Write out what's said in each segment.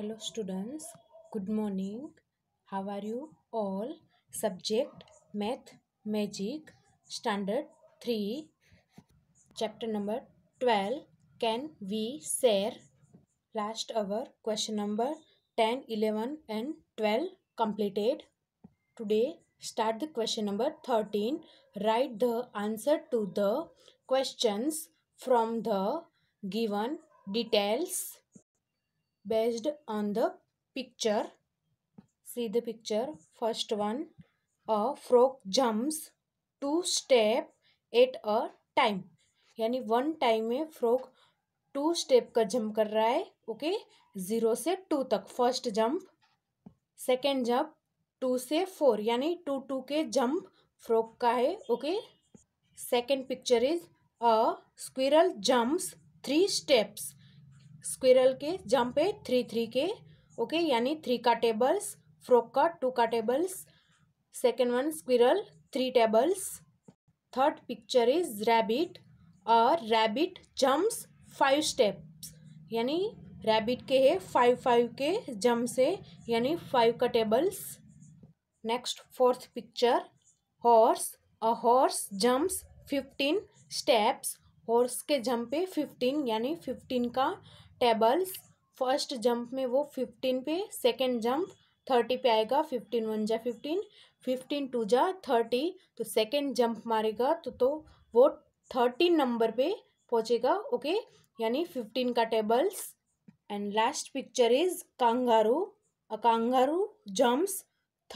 hello students good morning how are you all subject math magic standard 3 chapter number 12 can we share last hour question number 10 11 and 12 completed today start the question number 13 write the answer to the questions from the given details based on the picture see the picture first one a frog jumps two step at a time यानी one time में frog two step का jump कर रहा है okay zero से two तक first jump second jump two से four यानी टू टू के जंप फ्रॉक का है okay second picture is a squirrel jumps three steps squirrel के जंप है थ्री थ्री के ओके यानी थ्री का टेबल्स फ्रॉक का टू का tables second one squirrel three tables third picture is rabbit और रैबिट जम्प्स फाइव स्टेप्स यानी rabbit के है फाइव फाइव के जम्प से यानी फाइव का tables next fourth picture horse a horse jumps fifteen steps horse के जम्प पे फिफ्टीन यानी फिफ्टीन का टेबल्स फर्स्ट जंप में वो फिफ्टीन पे सेकेंड जंप थर्टी पे आएगा फिफ्टीन वन जा फिफ्टीन फिफ्टीन टू जा थर्टी तो सेकेंड जंप मारेगा तो तो वो थर्टीन नंबर पे पहुँचेगा ओके यानी फिफ्टीन का tables and last picture is kangaroo a kangaroo jumps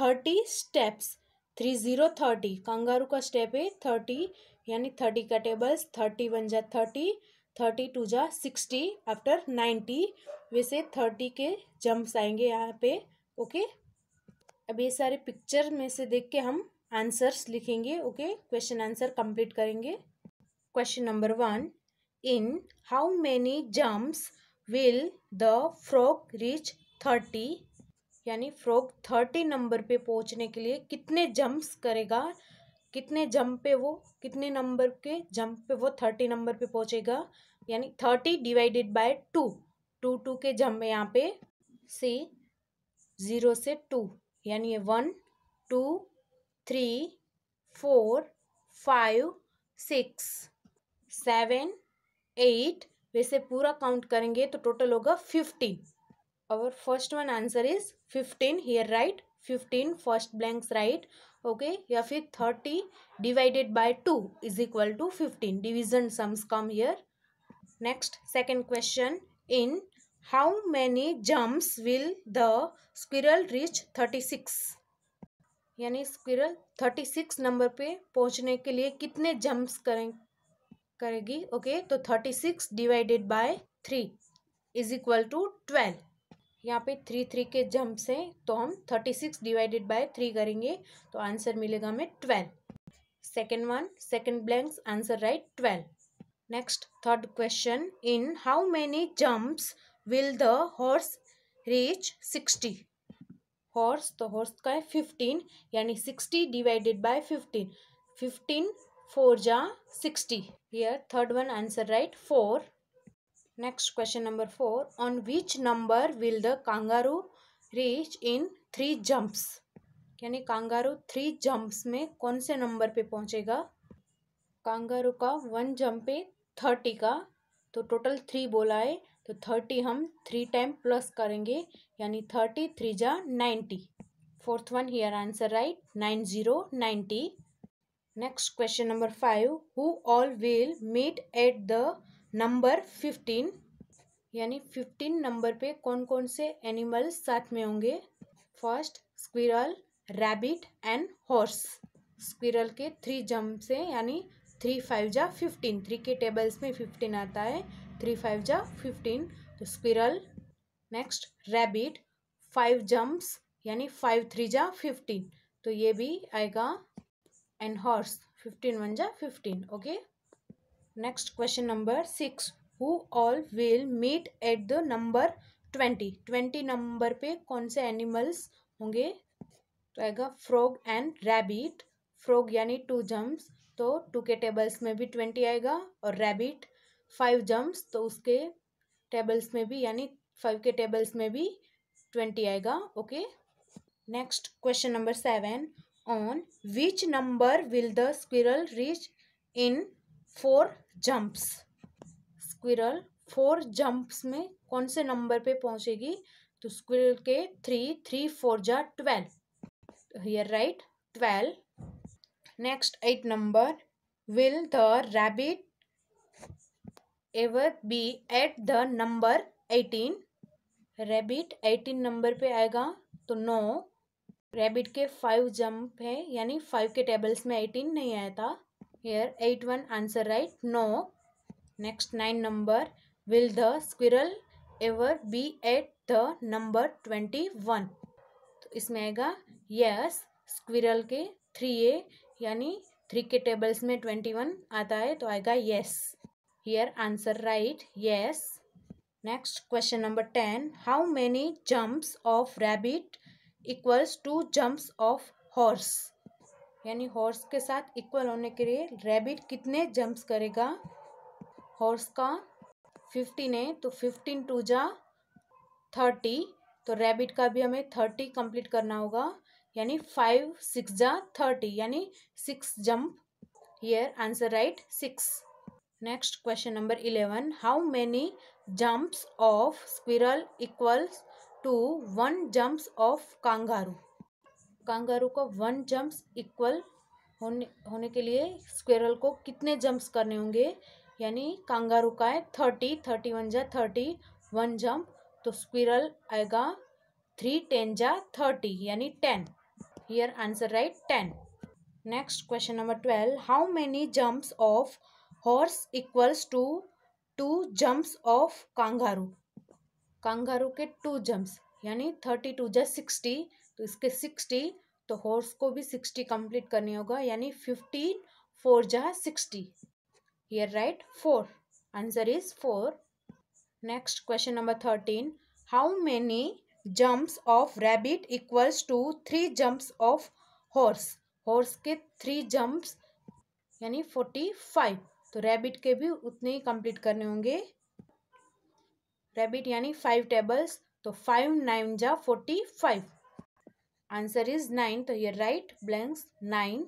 thirty steps three zero thirty kangaroo का स्टेप है थर्टी यानी थर्टी का टेबल्स थर्टी वन जा थर्टी थर्टी टू जा सिक्सटी आफ्टर नाइन्टी वैसे थर्टी के जम्प्स आएंगे यहाँ पे ओके अब ये सारे पिक्चर में से देख के हम आंसर्स लिखेंगे ओके क्वेश्चन आंसर कंप्लीट करेंगे question number one in how many jumps will the frog reach thirty यानी फ्रॉक थर्टी नंबर पे पहुँचने के लिए कितने जम्प्स करेगा कितने जंप पे वो कितने नंबर के जंप पे वो थर्टी नंबर पे पहुंचेगा यानी thirty divided by two two two के जम में यहाँ पे सी ज़ीरो से टू यानी ये one two three four five six seven eight वैसे पूरा काउंट करेंगे तो टोटल होगा फिफ्टीन और first one answer is fifteen here right fifteen first blanks right okay या फिर thirty divided by two is equal to fifteen division sums come here next second question in how many jumps will the the reach thirty six यानी squirrel six number पे पहुंचने के लिए कितने jumps करें करेगी ओके okay, तो six divided by three is equal to twelve यहाँ पे थ्री थ्री के जम्प्स हैं तो हम thirty six divided by three करेंगे तो आंसर मिलेगा हमें twelve second one second blanks answer right twelve next third question in how many jumps will the horse reach sixty horse तो हॉर्स का है फिफ्टीन यानी sixty divided by fifteen fifteen four जा sixty here third one answer right four next question number four on which number will the kangaroo reach in three jumps यानी kangaroo three jumps में कौन से number पे पहुंचेगा kangaroo का one jump पे thirty का तो टोटल थ्री बोला है तो थर्टी हम थ्री टाइम प्लस करेंगे यानी थर्टी थ्री जा ninety fourth one here answer right nine zero ninety next question number five who all will meet at the number fifteen यानी फिफ्टीन नंबर पे कौन कौन से एनिमल्स साथ में होंगे first squirrel rabbit and horse squirrel के थ्री जम्प से यानी थ्री फाइव जा फिफ्टीन थ्री के टेबल्स में फिफ्टीन आता है थ्री फाइव जा फिफ्टीन तो squirrel next rabbit five jumps यानी फाइव थ्री जा फिफ्टीन तो ये भी आएगा एंड हॉर्स फिफ्टीन वन जा fifteen okay next question number six who all will meet at the number twenty twenty number पे कौन से एनिमल्स होंगे तो आएगा फ्रॉग एंड रैबिट फ्रॉग यानी टू जम्प्स तो टू के टेबल्स में भी ट्वेंटी आएगा और रैबिट फाइव जम्प्स तो उसके टेबल्स में भी यानी फाइव के टेबल्स में भी ट्वेंटी आएगा okay next question number seven on which number will the squirrel reach in four jumps squirrel four jumps में कौन से नंबर पे पहुंचेगी तो स्क्विरल के थ्री थ्री फोर जा twelve here right twelve next eight number will the rabbit ever be at the number eighteen rabbit eighteen number पे आएगा तो नो रेबिट के फाइव जंप है यानी फाइव के टेबल्स में एटीन नहीं आया था here eight one answer right no next nine number will the squirrel ever be at the number twenty one तो इसमें आएगा यस स्क्विरल के थ्री ए यानी थ्री के टेबल्स में ट्वेंटी वन आता है तो आएगा yes here answer right yes next question number ten how many jumps of rabbit equals to jumps of horse यानी हॉर्स के साथ इक्वल होने के लिए रैबिट कितने जंप्स करेगा हॉर्स का फिफ्टीन है तो फिफ्टीन टू जा थर्टी तो रैबिट का भी हमें थर्टी कंप्लीट करना होगा यानी फाइव सिक्स जा थर्टी यानी six jump here answer right six next question number eleven how many jumps of squirrel equals to one jumps of kangaroo kangaroo का वन जम्प्स इक्वल होने होने के लिए स्क्वेरल को कितने जम्प्स करने होंगे यानी कांगारू का है थर्टी थर्टी वन जा थर्टी वन जम्प तो स्क्वेरल आएगा थ्री टेन जा थर्टी यानी ten Here answer right 10. Next question number 12. How many jumps of horse equals to two jumps of kangaroo? Kangaroo ke two jumps yani 32 ja 60 to iske 60 to horse ko bhi 60 complete karni hoga yani 15 4 ja 60 here right 4 answer is 4 next question number 13 how many jumps of rabbit equals to three jumps of horse horse के three jumps यानी forty five तो rabbit के भी उतने ही complete करने होंगे rabbit यानी फाइव टेबल्स तो फाइव नाइन जा forty five answer is nine तो ये right blanks nine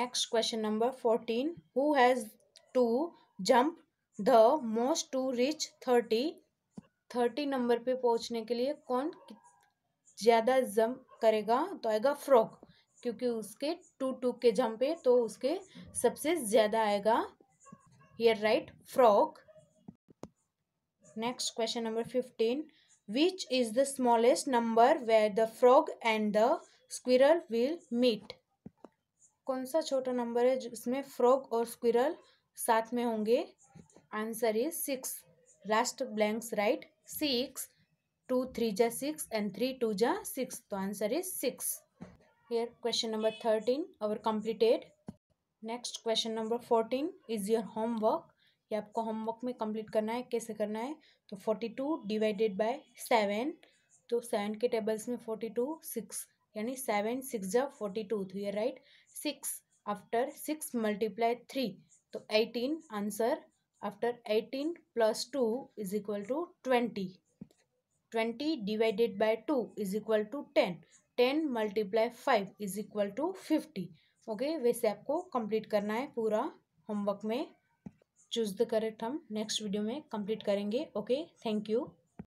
next question number fourteen who has to jump the most to reach thirty thirty number पे पहुंचने के लिए कौन ज़्यादा जम्प करेगा तो आएगा फ्रॉक क्योंकि उसके टू टू के जम्प है तो उसके सबसे ज़्यादा आएगा here right frog next question number fifteen which is the smallest number where the frog and the squirrel will meet कौन सा छोटा नंबर है जिसमें फ्रॉग और स्क्विरल साथ में होंगे answer is six last blanks right six two three जा सिक्स एंड थ्री टू जा सिक्स तो answer is six here question number thirteen our completed next question number fourteen is your homework ये आपको homework में complete करना है कैसे करना है तो forty two divided by seven तो सेवन के टेबल्स में फोर्टी टू सिक्स यानी सेवन सिक्स जा फोर्टी टू तो ये right six after six multiply three तो eighteen answer after 18 plus 2 is equal to 20. 20 divided by 2 is equal to 10. 10 multiply five is equal to fifty okay वैसे आपको complete करना है पूरा होमवर्क में चूज द करेक्ट हम नेक्स्ट वीडियो में complete करेंगे ओके थैंक यू